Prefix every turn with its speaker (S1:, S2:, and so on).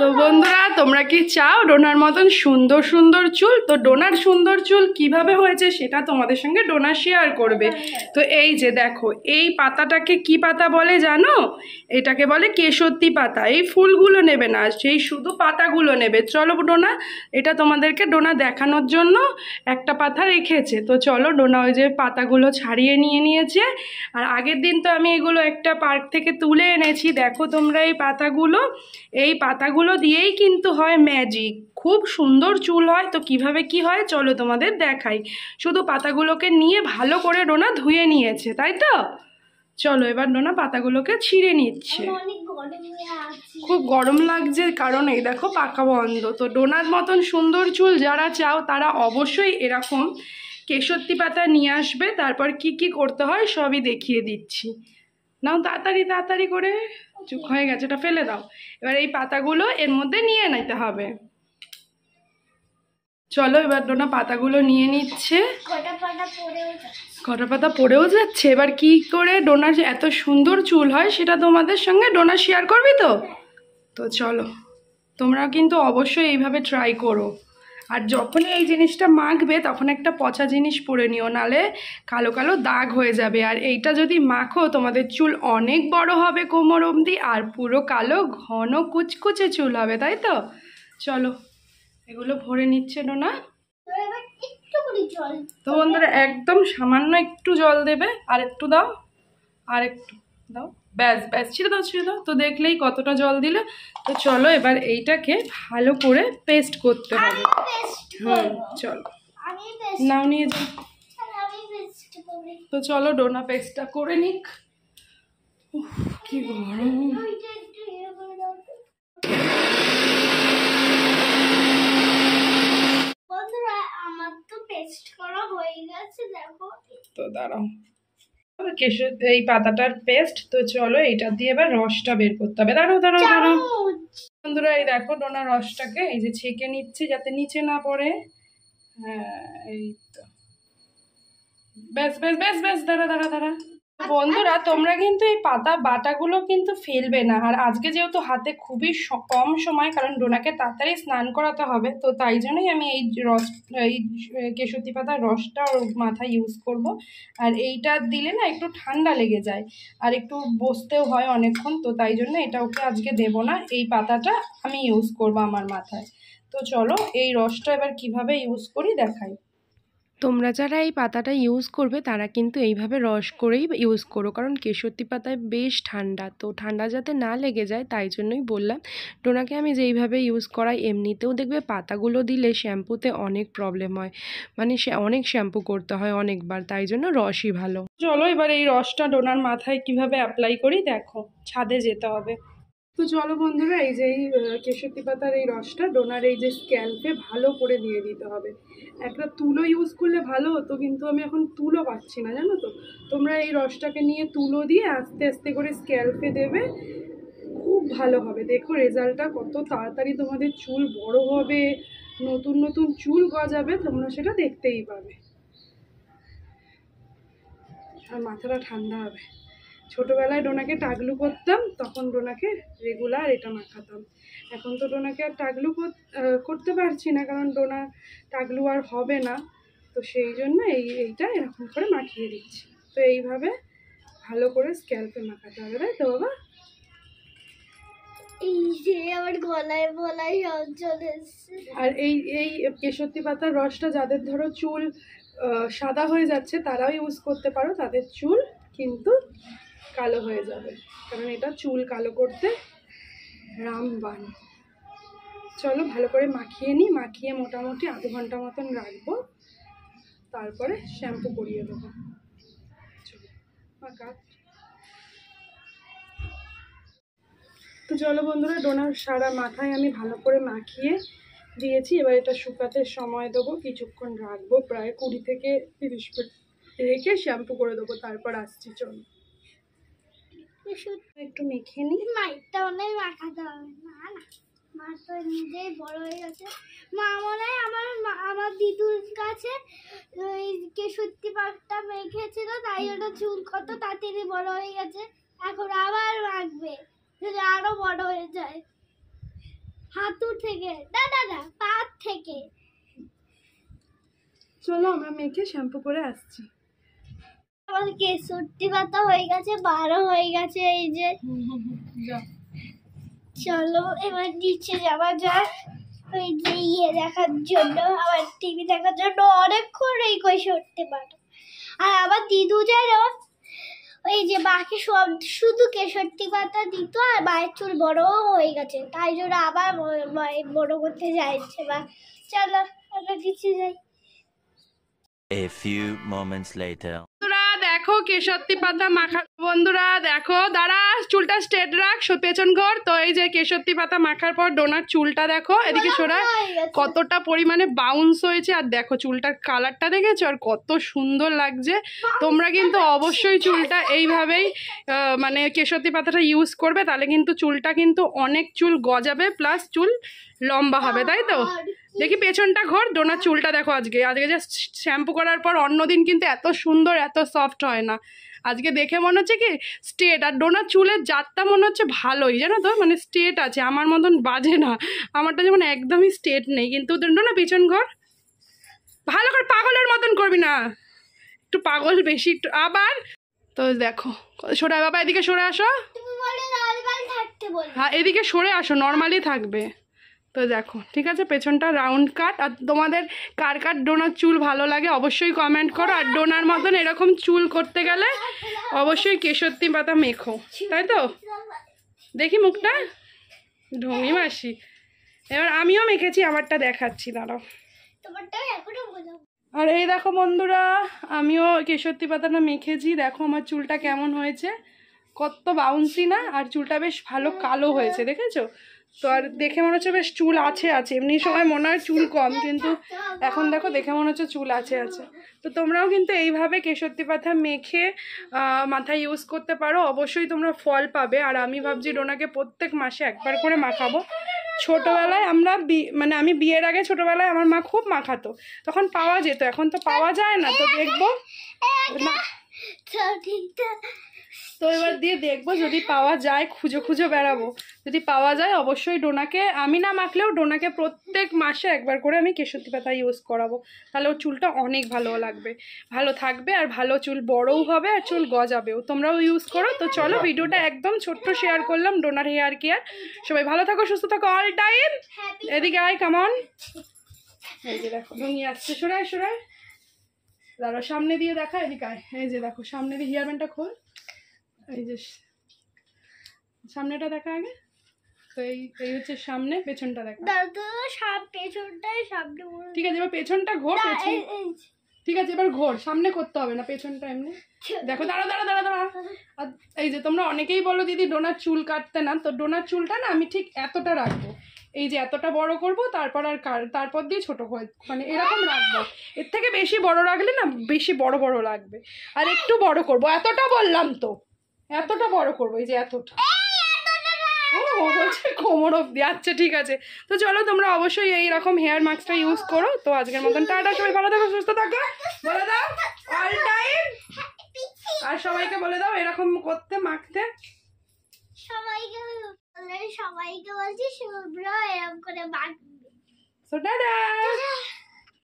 S1: তো
S2: বন্ধুরা তোমরা কি চাও ডোনার মতন সুন্দর সুন্দর চুল তো ডোনার সুন্দর চুল কিভাবে হয়েছে সেটা তোমাদের সঙ্গে ডোনা শেয়ার করবে তো এই যে দেখো এই পাতাটাকে কি পাতা বলে জানো এটাকে বলে কেশরতি পাতা এই ফুলগুলো নেবে না সেই শুধু পাতাগুলো নেবে চলো ডোনা এটা তোমাদেরকে ডোনা দেখানোর জন্য একটা পাতা রেখেছে তো চলো ডোনা ওই যে পাতাগুলো ছাড়িয়ে নিয়ে নিয়েছে আর আগের দিন তো আমি এগুলো একটা পার্ক থেকে তুলে এনেছি দেখো তোমরা এই পাতাগুলো এই পাতাগুলো এগুলো দিয়েই কিন্তু হয় ম্যাজিক খুব সুন্দর চুল হয় তো কিভাবে কি হয় চলো তোমাদের দেখাই শুধু পাতাগুলোকে নিয়ে ভালো করে ডোনা ধুয়ে নিয়েছে তাই তো চলো এবার ডোনা পাতাগুলোকে ছিঁড়ে নিচ্ছে খুব গরম লাগছে কারণ এই দেখো পাকা বন্ধ তো ডোনার মতন সুন্দর চুল যারা চাও তারা অবশ্যই এরকম কেশরতি পাতা নিয়ে আসবে তারপর কি কি করতে হয় সবই দেখিয়ে দিচ্ছি নাও তাড়াতাড়ি তাড়াতাড়ি করে চুক হয়ে গেছে এটা ফেলে দাও এবার এই পাতাগুলো এর মধ্যে নিয়ে নিতে হবে চলো এবার ডোনা পাতাগুলো নিয়ে নিচ্ছে কটা পাতা পড়েও যাচ্ছে এবার কি করে ডোনার এত সুন্দর চুল হয় সেটা তোমাদের সঙ্গে ডোনা শেয়ার করবি তো তো চলো তোমরা কিন্তু অবশ্যই এইভাবে ট্রাই করো আর যখনই এই জিনিসটা মাখবে তখন একটা পচা জিনিস পরে নিও নালে কালো কালো দাগ হয়ে যাবে আর এইটা যদি মাখো তোমাদের চুল অনেক বড় হবে কোমর অবধি আর পুরো কালো ঘন কুচকুচে চুল হবে তাই তো চলো এগুলো ভরে নিচ্ছেন না তো বন্ধুরা একদম সামান্য একটু জল দেবে আর একটু দাও আর একটু দাও ব্যাস ব্যাস ছেড়ে দাও ছেড়ে দাও তো দেখলেই কতটা জল দিলে তো চলো এবার এইটাকে ভালো করে পেস্ট করতে হবে হুম চলো নাও নিয়ে যাও তো চলো ডোনা পেস্টটা করে নিক কি গরম ইয়ে তো দাঁড়াও কেশু এই পাতাটার পেস্ট তো চলো এটা দিয়ে এবার রসটা বের করতে হবে দাঁড়াও দাঁড়ো দাঁড়াও বন্ধুরা এই দেখো ডোনা রসটাকে এই যে ছেঁকে নিচ্ছি যাতে নিচে না পড়ে হ্যাঁ এই তো ব্যাস ব্যাস ব্যাস ব্যাস দাঁড়া দাঁড়া দাঁড়া আচ্ছা, বন্ধুরা আচ্ছা। তোমরা কিন্তু এই পাতা বাটাগুলো কিন্তু ফেলবে না আর আজকে যেহেতু হাতে খুবই কম সময় কারণ ডোনাকে তাড়াতাড়ি স্নান করাতে হবে তো তাই জন্যই আমি এই রস এই কেশতি পাতার রসটা ওর মাথায় ইউজ করব আর এইটা দিলে না একটু ঠান্ডা লেগে যায় আর একটু বসতেও হয় অনেকক্ষণ তো তাই জন্য এটা ওকে আজকে দেব না এই পাতাটা আমি ইউজ করব আমার মাথায় তো চলো এই রসটা এবার কিভাবে ইউজ করি দেখাই তোমরা যারা এই পাতাটা ইউজ করবে তারা কিন্তু এইভাবে রস করেই ইউজ করো কারণ কেশরতি পাতায় বেশ ঠান্ডা তো ঠান্ডা যাতে না লেগে যায় তাই জন্যই বললাম ডোনাকে আমি যেইভাবে ইউজ করাই এমনিতেও দেখবে পাতাগুলো দিলে শ্যাম্পুতে অনেক প্রবলেম হয় মানে সে অনেক শ্যাম্পু করতে হয় অনেকবার তাই জন্য রসই ভালো চলো এবার এই রসটা ডোনার মাথায় কিভাবে অ্যাপ্লাই করি দেখো ছাদে যেতে হবে তো চলো বন্ধুরা এই যে এই কেশরী পাতার এই রসটা ডোনার এই যে স্ক্যালফে ভালো করে দিয়ে দিতে হবে একটা তুলো ইউজ করলে ভালো হতো কিন্তু আমি এখন তুলো পাচ্ছি না জানো তো তোমরা এই রসটাকে নিয়ে তুলো দিয়ে আস্তে আস্তে করে স্ক্যালফে দেবে খুব ভালো হবে দেখো রেজাল্টটা কত তাড়াতাড়ি তোমাদের চুল বড় হবে নতুন নতুন চুল গজাবে তোমরা সেটা দেখতেই পাবে আর মাথাটা ঠান্ডা হবে ছোটোবেলায় ডোনাকে টাগলু করতাম তখন ডোনাকে রেগুলার এটা মাখাতাম এখন তো ডোনাকে আর টাগলু করতে পারছি না কারণ ডোনা টাগলু আর হবে না তো সেই জন্য এই এইটা এরকম করে মাখিয়ে দিচ্ছি তো এইভাবে ভালো করে স্ক্যাল্পে মাখাতে হবে তাই তো বাবা আর এই এই কেশরী পাতার রসটা যাদের ধরো চুল সাদা হয়ে যাচ্ছে তারাও ইউজ করতে পারো তাদের চুল কিন্তু কালো হয়ে যাবে কারণ এটা চুল কালো করতে রামবান চলো ভালো করে মাখিয়ে নিই মাখিয়ে মোটামুটি আধ ঘন্টা মতন রাখবো তারপরে শ্যাম্পু করিয়ে দেবো তো চলো বন্ধুরা ডোনার সারা মাথায় আমি ভালো করে মাখিয়ে দিয়েছি এবার এটা শুকাতে সময় দেবো কিছুক্ষণ রাখবো প্রায় কুড়ি থেকে তিরিশ মিনিট রেখে শ্যাম্পু করে দেবো তারপর আসছি চলো
S1: একটু মেখে নি মাইটটা মনে হয় মাখাতে হবে না না মা তো নিজেই বড় হয়ে গেছে মা মনে হয় আমার আমার দিদুর কাছে ওই কেশুত্তি পাটটা মেখেছিল তাই ওটা চুল কত তাড়াতাড়ি বড় হয়ে গেছে এখন আবার মাখবে যদি আরো বড় হয়ে যায় হাতু থেকে না না না পা থেকে
S2: চলো আমরা মেখে শ্যাম্পু করে আসছি
S1: আমার কেশুরটি পাতা হয়ে গেছে বারো হয়ে গেছে এই যে চলো এবার নিচে যাওয়া যাক ওই যে ইয়ে দেখার জন্য আবার টিভি দেখার জন্য অনেকক্ষণ এই কই সরতে পারো আর আবার দিদু যেন ওই যে বাকি সব শুধু কেশরটি পাতা দিত আর মায়ের চুল বড়ও হয়ে গেছে তাই জন্য আবার বড় করতে যাচ্ছে বা চলো আমরা নিচে যাই
S2: A few moments later দেখো কেশরতি পাতা মাখা বন্ধুরা দেখো দাঁড়া চুলটা স্ট্রেট রাখ পেছন ঘর তো এই যে কেশরতি পাতা মাখার পর ডোনার চুলটা দেখো এদিকে সোরা কতটা পরিমাণে বাউন্স হয়েছে আর দেখো চুলটার কালারটা দেখেছো আর কত সুন্দর লাগছে তোমরা কিন্তু অবশ্যই চুলটা এইভাবেই মানে কেশরতি পাতাটা ইউজ করবে তাহলে কিন্তু চুলটা কিন্তু অনেক চুল গজাবে প্লাস চুল লম্বা হবে তাই তো দেখি পেছনটা ঘর ডোনার চুলটা দেখো আজকে আজকে যে শ্যাম্পু করার পর অন্যদিন কিন্তু এত সুন্দর এত সফট হয় না আজকে দেখে মনে হচ্ছে কি স্টেট আর ডোনার চুলের জাতটা মনে হচ্ছে ভালোই জানো তো মানে স্টেট আছে আমার মতন বাজে না আমারটা যেমন একদমই স্টেট নেই কিন্তু ডোনা পেছন ঘর ভালো করে পাগলের মতন করবি না একটু পাগল বেশি একটু আবার তো দেখো সোরা বাবা এদিকে সরে আসো হ্যাঁ এদিকে সরে আসো নর্মালি থাকবে তো দেখো ঠিক আছে পেছনটা রাউন্ড কাট আর তোমাদের কার কার ডোনার চুল ভালো লাগে অবশ্যই কমেন্ট করো আর ডোনার মতন এরকম চুল করতে গেলে অবশ্যই কেশরতি পাতা মেখো তাই তো দেখি মুখটা ঢমি মাসি এবার আমিও মেখেছি আমারটা দেখাচ্ছি দাঁড়াও আর এই দেখো বন্ধুরা আমিও কেশরতি পাতাটা মেখেছি দেখো আমার চুলটা কেমন হয়েছে কত বাউন্সি না আর চুলটা বেশ ভালো কালো হয়েছে দেখেছো তো আর দেখে মনে হচ্ছে বেশ চুল আছে আছে এমনি সময় মনে হয় চুল কম কিন্তু এখন দেখো দেখে মনে হচ্ছে চুল আছে আছে তো তোমরাও কিন্তু এইভাবে কেশরতি পাতা মেখে মাথায় ইউজ করতে পারো অবশ্যই তোমরা ফল পাবে আর আমি ভাবছি ডোনাকে প্রত্যেক মাসে একবার করে মাখাবো ছোটোবেলায় আমরা মানে আমি বিয়ের আগে ছোটোবেলায় আমার মা খুব মাখাতো তখন পাওয়া যেত এখন তো পাওয়া যায় না তো দেখবো তো এবার দিয়ে দেখবো যদি পাওয়া যায় খুঁজো খুঁজো বেড়াবো যদি পাওয়া যায় অবশ্যই ডোনাকে আমি না মাখলেও ডোনাকে প্রত্যেক মাসে একবার করে আমি কেশরী পাতা ইউজ করাবো তাহলে ওর চুলটা অনেক ভালো লাগবে ভালো থাকবে আর ভালো চুল বড়ও হবে আর চুল গজাবেও তোমরাও ইউজ করো তো চলো ভিডিওটা একদম ছোট্ট শেয়ার করলাম ডোনার হেয়ার কেয়ার সবাই ভালো থাকো সুস্থ থাকো অল টাইম এদিকে আয় কেমন এই যে দেখো ভঙ্গি আসছে সরায় সরায় দাঁড়ো সামনে দিয়ে দেখা এদিকে আয় এই যে দেখো সামনে দিয়ে হেয়ার ব্যান্ডটা খোল এই যে সামনেটা দেখা আগে তো এই এই হচ্ছে সামনে পেছনটা দেখা
S1: পেছনটাই সামনে
S2: ঠিক আছে এবার পেছনটা ঘোর পেছন ঠিক আছে এবার ঘোর সামনে করতে হবে না পেছনটা এমনি দেখো দাঁড়া দাঁড়া দাঁড়া দাঁড়া এই যে তোমরা অনেকেই বলো দিদি ডোনার চুল কাটতে না তো ডোনার চুলটা না আমি ঠিক এতটা রাখবো এই যে এতটা বড় করব তারপর আর তারপর দিয়ে ছোট মানে এরকম রাখবো এর থেকে বেশি বড় রাখলে না বেশি বড় বড় লাগবে আর একটু বড় করব এতটা বললাম তো এতটা বড় করবো এই যে এতটা ও কোমর অব্দি আচ্ছা ঠিক আছে তো চলো তোমরা অবশ্যই এইরকম হেয়ার মাস্কটা ইউজ করো তো আজকের মতন টাটা সবাই ভালো থাকো সুস্থ থাকো বলে দাও
S1: অল টাইম
S2: আর সবাইকে বলে দাও এরকম করতে মাখতে
S1: সবাইকে সবাইকে বলছি শুভ্র এরকম করে মাখবে
S2: সো টাটা